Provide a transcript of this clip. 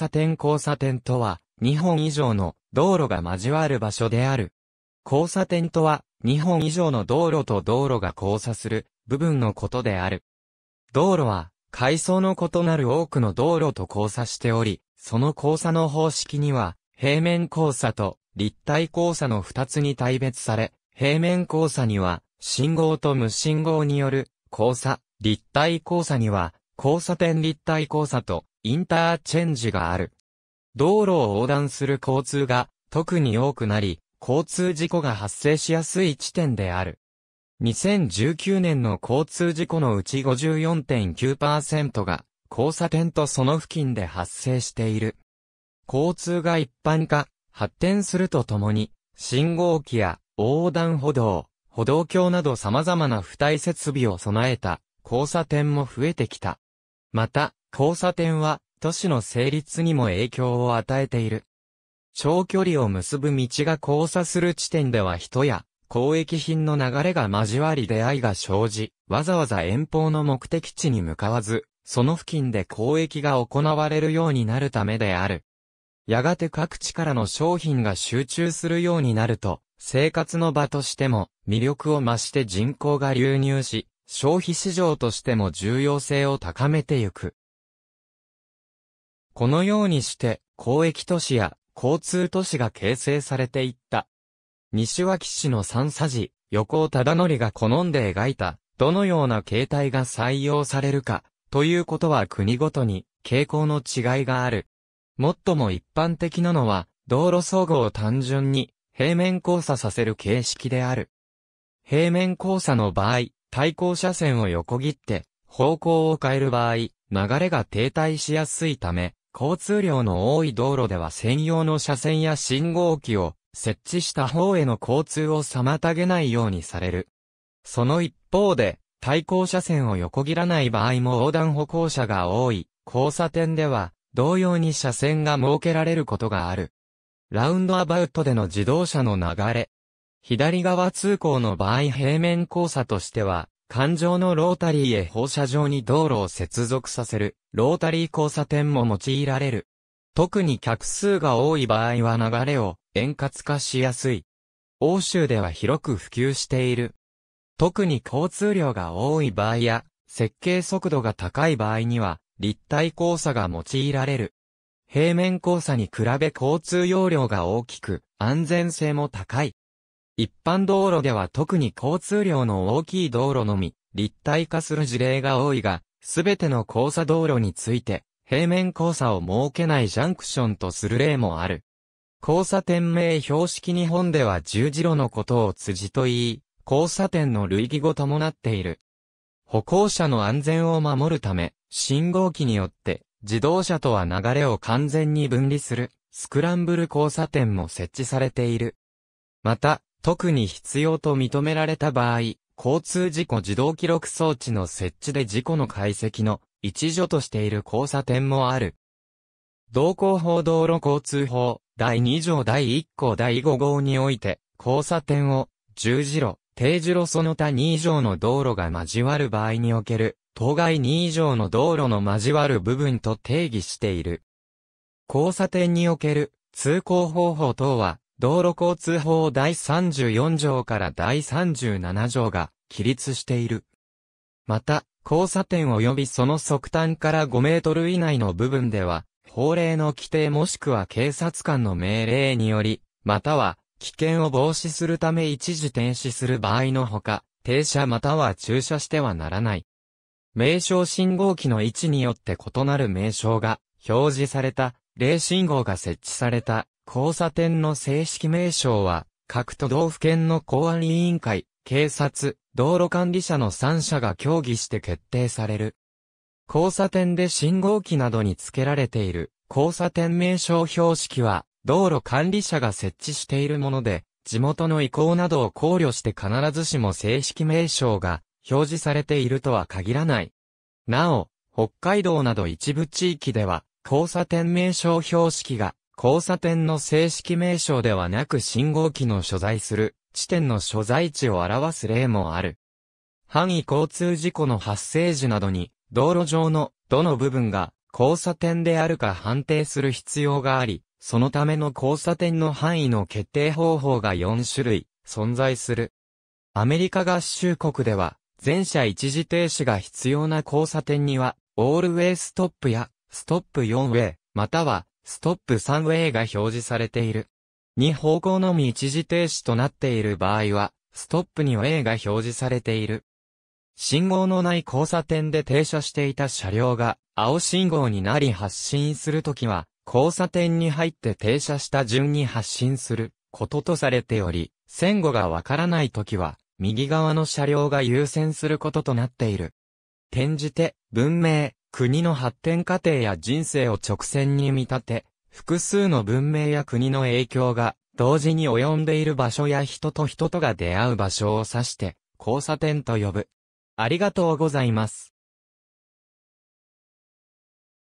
差点交差点とは、2本以上の道路が交わる場所である。交差点とは、2本以上の道路と道路が交差する部分のことである。道路は、階層の異なる多くの道路と交差しており、その交差の方式には、平面交差と立体交差の2つに対別され、平面交差には、信号と無信号による交差、立体交差には、交差点立体交差とインターチェンジがある。道路を横断する交通が特に多くなり、交通事故が発生しやすい地点である。2019年の交通事故のうち54.9%が交差点とその付近で発生している。交通が一般化、発展するとともに、信号機や横断歩道、歩道橋など様々な付帯設備を備えた交差点も増えてきた。また、交差点は都市の成立にも影響を与えている。長距離を結ぶ道が交差する地点では人や交易品の流れが交わり出会いが生じ、わざわざ遠方の目的地に向かわず、その付近で交易が行われるようになるためである。やがて各地からの商品が集中するようになると、生活の場としても魅力を増して人口が流入し、消費市場としても重要性を高めてゆく。このようにして、交易都市や交通都市が形成されていった。西脇市の三佐寺、横尾忠則が好んで描いた、どのような形態が採用されるか、ということは国ごとに傾向の違いがある。最も一般的なのは、道路総合を単純に平面交差させる形式である。平面交差の場合、対向車線を横切って方向を変える場合、流れが停滞しやすいため、交通量の多い道路では専用の車線や信号機を設置した方への交通を妨げないようにされる。その一方で、対向車線を横切らない場合も横断歩行者が多い交差点では同様に車線が設けられることがある。ラウンドアバウトでの自動車の流れ。左側通行の場合平面交差としては環状のロータリーへ放射状に道路を接続させる、ロータリー交差点も用いられる。特に客数が多い場合は流れを円滑化しやすい。欧州では広く普及している。特に交通量が多い場合や、設計速度が高い場合には、立体交差が用いられる。平面交差に比べ交通容量が大きく、安全性も高い。一般道路では特に交通量の大きい道路のみ、立体化する事例が多いが、すべての交差道路について、平面交差を設けないジャンクションとする例もある。交差点名標識日本では十字路のことを辻と言い、交差点の類義語ともなっている。歩行者の安全を守るため、信号機によって、自動車とは流れを完全に分離する、スクランブル交差点も設置されている。また、特に必要と認められた場合、交通事故自動記録装置の設置で事故の解析の一助としている交差点もある。道交法道路交通法第2条第1項第5号において、交差点を十字路、定時路その他2以上の道路が交わる場合における、当該2以上の道路の交わる部分と定義している。交差点における通行方法等は、道路交通法第34条から第37条が規立している。また、交差点及びその側端から5メートル以内の部分では、法令の規定もしくは警察官の命令により、または危険を防止するため一時停止する場合のほか、停車または駐車してはならない。名称信号機の位置によって異なる名称が表示された、例信号が設置された交差点の正式名称は、各都道府県の公安委員会、警察、道路管理者の3者が協議して決定される。交差点で信号機などに付けられている交差点名称標識は、道路管理者が設置しているもので、地元の意向などを考慮して必ずしも正式名称が表示されているとは限らない。なお、北海道など一部地域では、交差点名称標識が交差点の正式名称ではなく信号機の所在する地点の所在地を表す例もある。範囲交通事故の発生時などに、道路上のどの部分が交差点であるか判定する必要があり、そのための交差点の範囲の決定方法が4種類存在する。アメリカ合衆国では、全車一時停止が必要な交差点には、オールウェイストップや、ストップ4ウェイ、または、ストップ3ウェイが表示されている。2方向のみ一時停止となっている場合は、ストップに A が表示されている。信号のない交差点で停車していた車両が青信号になり発進するときは、交差点に入って停車した順に発進することとされており、線路がわからないときは、右側の車両が優先することとなっている。転じて、文明、国の発展過程や人生を直線に見立て、複数の文明や国の影響が、同時に及んでいる場所や人と人とが出会う場所を指して、交差点と呼ぶ。ありがとうございます。